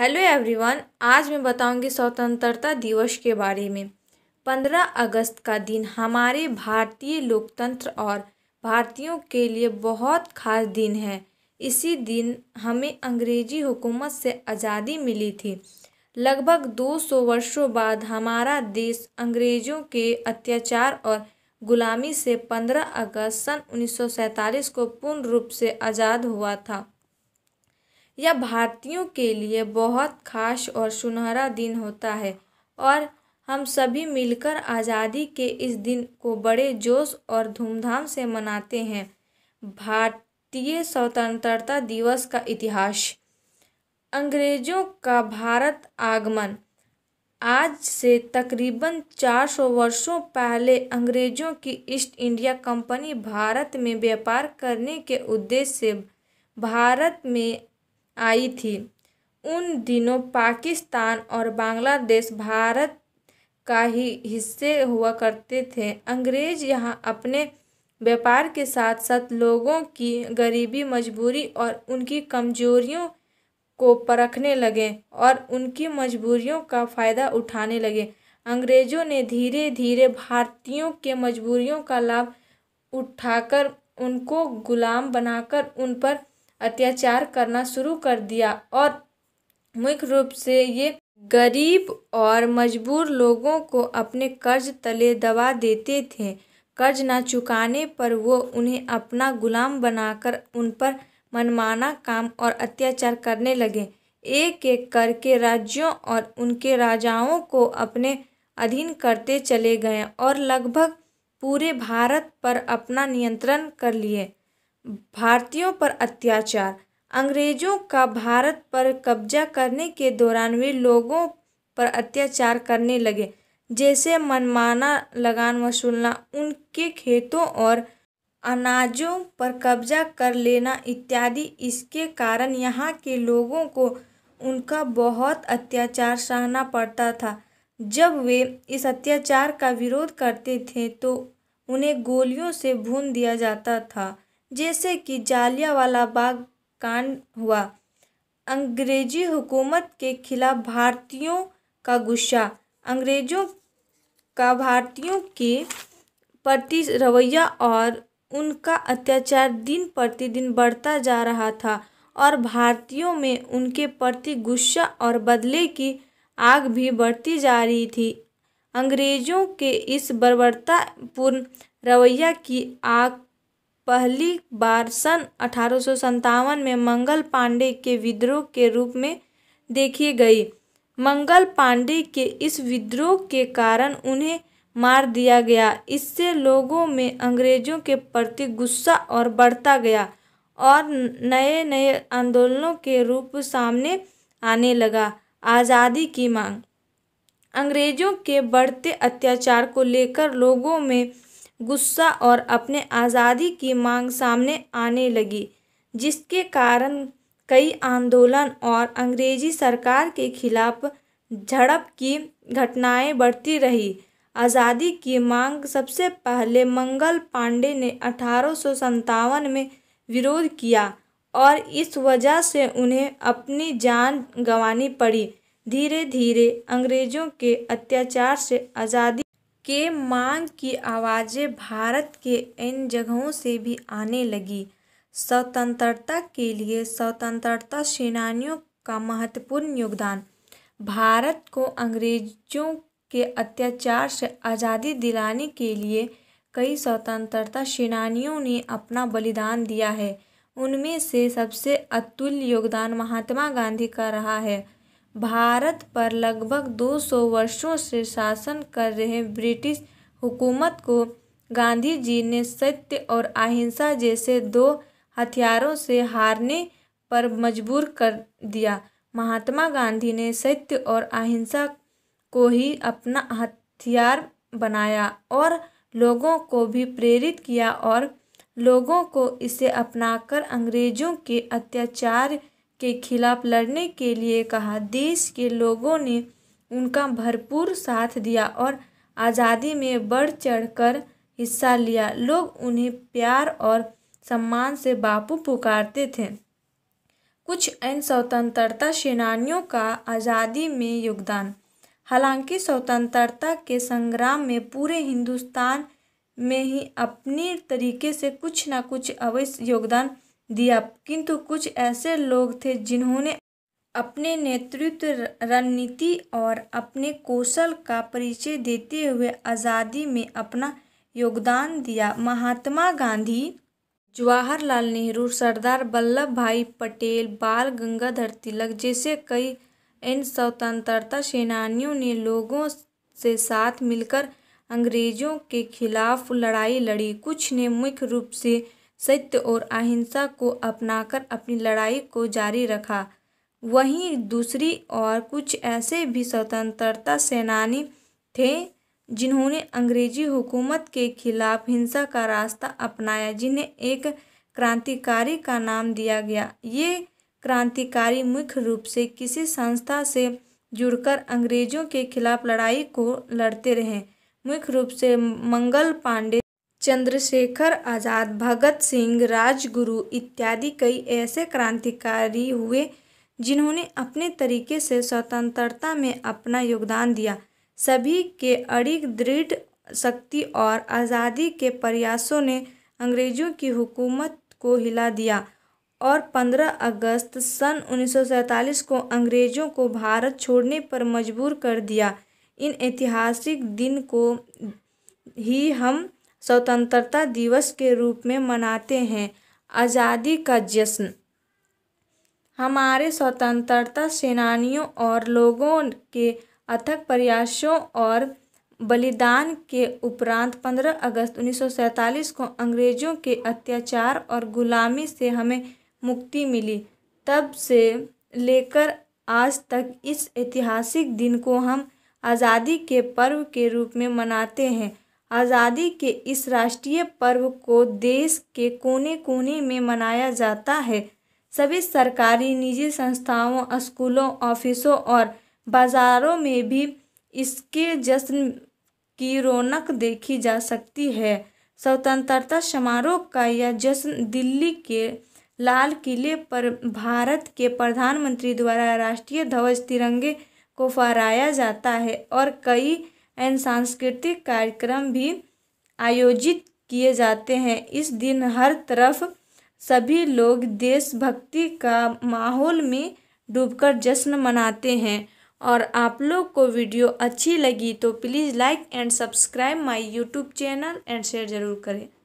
hello everyone आज मैं बताऊंगी स्वतंत्रता दिवस के बारे में पंद्रह अगस्त का दिन हमारे भारतीय लोकतंत्र और भारतीयों के लिए बहुत खास दिन है इसी दिन हमें अंग्रेजी हुकूमत से आज़ादी मिली थी लगभग 200 वर्षों बाद हमारा देश अंग्रेज़ों के अत्याचार और गुलामी से 15 अगस्त सन 1947 को पूर्ण रूप से आज़ाद हुआ था यह भारतीयों के लिए बहुत ख़ास और सुनहरा दिन होता है और हम सभी मिलकर आज़ादी के इस दिन को बड़े जोश और धूमधाम से मनाते हैं भारतीय स्वतंत्रता दिवस का इतिहास अंग्रेज़ों का भारत आगमन आज से तकरीबन 400 वर्षों पहले अंग्रेज़ों की ईस्ट इंडिया कंपनी भारत में व्यापार करने के उद्देश्य से भारत में आई थी उन दिनों पाकिस्तान और बांग्लादेश भारत का ही हिस्से हुआ करते थे अंग्रेज यहाँ अपने व्यापार के साथ साथ लोगों की गरीबी मजबूरी और उनकी कमजोरियों को परखने लगे और उनकी मजबूरियों का फ़ायदा उठाने लगे अंग्रेज़ों ने धीरे धीरे भारतीयों के मजबूरियों का लाभ उठाकर उनको गुलाम बनाकर उन पर अत्याचार करना शुरू कर दिया और मुख्य रूप से ये गरीब और मजबूर लोगों को अपने कर्ज तले दबा देते थे कर्ज ना चुकाने पर वो उन्हें अपना गुलाम बनाकर उन पर मनमाना काम और अत्याचार करने लगे एक एक करके राज्यों और उनके राजाओं को अपने अधीन करते चले गए और लगभग पूरे भारत पर अपना नियंत्रण कर लिए भारतीयों पर अत्याचार अंग्रेजों का भारत पर कब्जा करने के दौरान वे लोगों पर अत्याचार करने लगे जैसे मनमाना लगान वसूलना उनके खेतों और अनाजों पर कब्जा कर लेना इत्यादि इसके कारण यहाँ के लोगों को उनका बहुत अत्याचार सहना पड़ता था जब वे इस अत्याचार का विरोध करते थे तो उन्हें गोलियों से भून दिया जाता था जैसे कि जालियावाला बाग कांड हुआ अंग्रेजी हुकूमत के खिलाफ भारतीयों का गुस्सा अंग्रेज़ों का भारतीयों के प्रति रवैया और उनका अत्याचार दिन प्रतिदिन बढ़ता जा रहा था और भारतीयों में उनके प्रति गुस्सा और बदले की आग भी बढ़ती जा रही थी अंग्रेज़ों के इस बर्बरतापूर्ण रवैया की आग पहली बार सन अठारह में मंगल पांडे के विद्रोह के रूप में देखी गई मंगल पांडे के इस विद्रोह के कारण उन्हें मार दिया गया इससे लोगों में अंग्रेजों के प्रति गुस्सा और बढ़ता गया और नए नए आंदोलनों के रूप सामने आने लगा आज़ादी की मांग अंग्रेजों के बढ़ते अत्याचार को लेकर लोगों में गुस्सा और अपने आज़ादी की मांग सामने आने लगी जिसके कारण कई आंदोलन और अंग्रेजी सरकार के खिलाफ झड़प की घटनाएं बढ़ती रही आज़ादी की मांग सबसे पहले मंगल पांडे ने अठारह में विरोध किया और इस वजह से उन्हें अपनी जान गंवानी पड़ी धीरे धीरे अंग्रेज़ों के अत्याचार से आज़ादी के मांग की आवाज़ें भारत के इन जगहों से भी आने लगीं स्वतंत्रता के लिए स्वतंत्रता सेनानियों का महत्वपूर्ण योगदान भारत को अंग्रेज़ों के अत्याचार से आज़ादी दिलाने के लिए कई स्वतंत्रता सेनानियों ने अपना बलिदान दिया है उनमें से सबसे अतुल्य योगदान महात्मा गांधी का रहा है भारत पर लगभग दो सौ वर्षों से शासन कर रहे ब्रिटिश हुकूमत को गांधी जी ने सत्य और अहिंसा जैसे दो हथियारों से हारने पर मजबूर कर दिया महात्मा गांधी ने सत्य और अहिंसा को ही अपना हथियार बनाया और लोगों को भी प्रेरित किया और लोगों को इसे अपनाकर अंग्रेजों के अत्याचार के खिलाफ लड़ने के लिए कहा देश के लोगों ने उनका भरपूर साथ दिया और आज़ादी में बढ़ चढ़कर हिस्सा लिया लोग उन्हें प्यार और सम्मान से बापू पुकारते थे कुछ अन्य स्वतंत्रता सेनानियों का आज़ादी में योगदान हालांकि स्वतंत्रता के संग्राम में पूरे हिंदुस्तान में ही अपने तरीके से कुछ ना कुछ अवश्य योगदान दिया किंतु कुछ ऐसे लोग थे जिन्होंने अपने नेतृत्व रणनीति और अपने कौशल का परिचय देते हुए आज़ादी में अपना योगदान दिया महात्मा गांधी जवाहरलाल नेहरू सरदार वल्लभ भाई पटेल बाल गंगाधर तिलक जैसे कई इन स्वतंत्रता सेनानियों ने लोगों से साथ मिलकर अंग्रेजों के खिलाफ लड़ाई लड़ी कुछ ने मुख्य रूप से सत्य और अहिंसा को अपनाकर अपनी लड़ाई को जारी रखा वहीं दूसरी और कुछ ऐसे भी स्वतंत्रता सेनानी थे जिन्होंने अंग्रेजी हुकूमत के खिलाफ हिंसा का रास्ता अपनाया जिन्हें एक क्रांतिकारी का नाम दिया गया ये क्रांतिकारी मुख्य रूप से किसी संस्था से जुड़कर अंग्रेजों के खिलाफ लड़ाई को लड़ते रहे मुख्य रूप से मंगल पांडे चंद्रशेखर आज़ाद भगत सिंह राजगुरु इत्यादि कई ऐसे क्रांतिकारी हुए जिन्होंने अपने तरीके से स्वतंत्रता में अपना योगदान दिया सभी के अड़िग दृढ़ शक्ति और आज़ादी के प्रयासों ने अंग्रेज़ों की हुकूमत को हिला दिया और 15 अगस्त सन 1947 को अंग्रेज़ों को भारत छोड़ने पर मजबूर कर दिया इन ऐतिहासिक दिन को ही हम स्वतंत्रता दिवस के रूप में मनाते हैं आज़ादी का जश्न हमारे स्वतंत्रता सेनानियों और लोगों के अथक प्रयासों और बलिदान के उपरांत 15 अगस्त 1947 को अंग्रेज़ों के अत्याचार और गुलामी से हमें मुक्ति मिली तब से लेकर आज तक इस ऐतिहासिक दिन को हम आज़ादी के पर्व के रूप में मनाते हैं आज़ादी के इस राष्ट्रीय पर्व को देश के कोने कोने में मनाया जाता है सभी सरकारी निजी संस्थाओं स्कूलों ऑफिसों और बाज़ारों में भी इसके जश्न की रौनक देखी जा सकती है स्वतंत्रता समारोह का यह जश्न दिल्ली के लाल किले पर भारत के प्रधानमंत्री द्वारा राष्ट्रीय ध्वज तिरंगे को फहराया जाता है और कई एवं सांस्कृतिक कार्यक्रम भी आयोजित किए जाते हैं इस दिन हर तरफ सभी लोग देशभक्ति का माहौल में डूबकर जश्न मनाते हैं और आप लोग को वीडियो अच्छी लगी तो please like and subscribe my YouTube channel and share ज़रूर करें